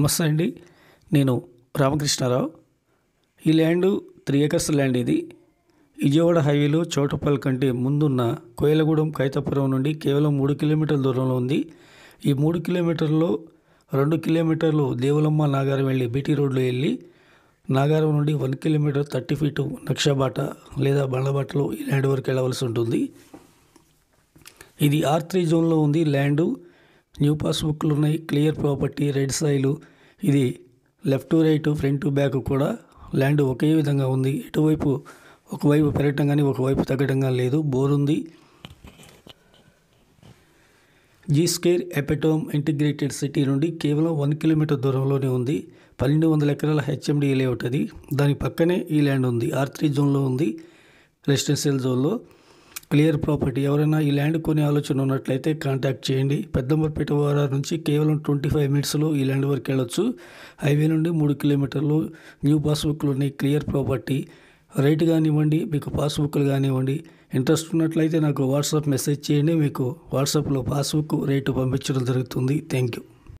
నమస్తే అండి నేను రామకృష్ణారావు ఈ ల్యాండు త్రీ ఏకర్స్ ల్యాండ్ ఇది విజయవాడ హైవేలో చోటపల్ కంటే ముందున్న కోయలగూడెం కైతాపురం నుండి కేవలం మూడు కిలోమీటర్ల దూరంలో ఉంది ఈ మూడు కిలోమీటర్లో రెండు కిలోమీటర్లు దేవులమ్మ నాగారం వెళ్ళి బీటీ రోడ్లో వెళ్ళి నాగారం నుండి వన్ కిలోమీటర్ థర్టీ ఫీటు నక్షబాట లేదా బండబాటలో ఈ ల్యాండ్ వరకు వెళ్ళవలసి ఉంటుంది ఇది ఆర్ త్రీ జోన్లో ఉంది ల్యాండు న్యూ పాస్బుక్లు ఉన్నాయి క్లియర్ ప్రాపర్టీ రెడ్ సైలు ఇది left to right front to back కూడా ల్యాండ్ ఒకే విధంగా ఉంది ఎటువైపు ఒకవైపు పెరగటం కానీ ఒకవైపు తగ్గటం కానీ లేదు బోర్ ఉంది జీ స్కేర్ ఎపెటోమ్ ఇంటిగ్రేటెడ్ సిటీ నుండి కేవలం వన్ కిలోమీటర్ దూరంలోనే ఉంది పన్నెండు వందల ఎకరాల హెచ్ఎండి లేఅవుట్ అది దాని పక్కనే ఈ ల్యాండ్ ఉంది ఆర్ త్రీ జోన్లో ఉంది రెసిడెన్షియల్ జోన్లో క్లియర్ ప్రాపర్టీ ఎవరైనా ఈ ల్యాండ్ కొనే ఆలోచన ఉన్నట్లయితే కాంటాక్ట్ చేయండి పెద్దంబర్పేట వార నుంచి కేవలం ట్వంటీ ఫైవ్ మినిట్స్లో ఈ ల్యాండ్ వరకు వెళ్ళొచ్చు హైవే నుండి మూడు కిలోమీటర్లు న్యూ పాస్బుక్లు ఉన్నాయి క్లియర్ ప్రాపర్టీ రైట్ కానివ్వండి మీకు పాస్బుక్లు కానివ్వండి ఇంట్రెస్ట్ ఉన్నట్లయితే నాకు వాట్సాప్ మెసేజ్ చేయండి మీకు వాట్సాప్లో పాస్బుక్ రేటు పంపించడం జరుగుతుంది థ్యాంక్ యూ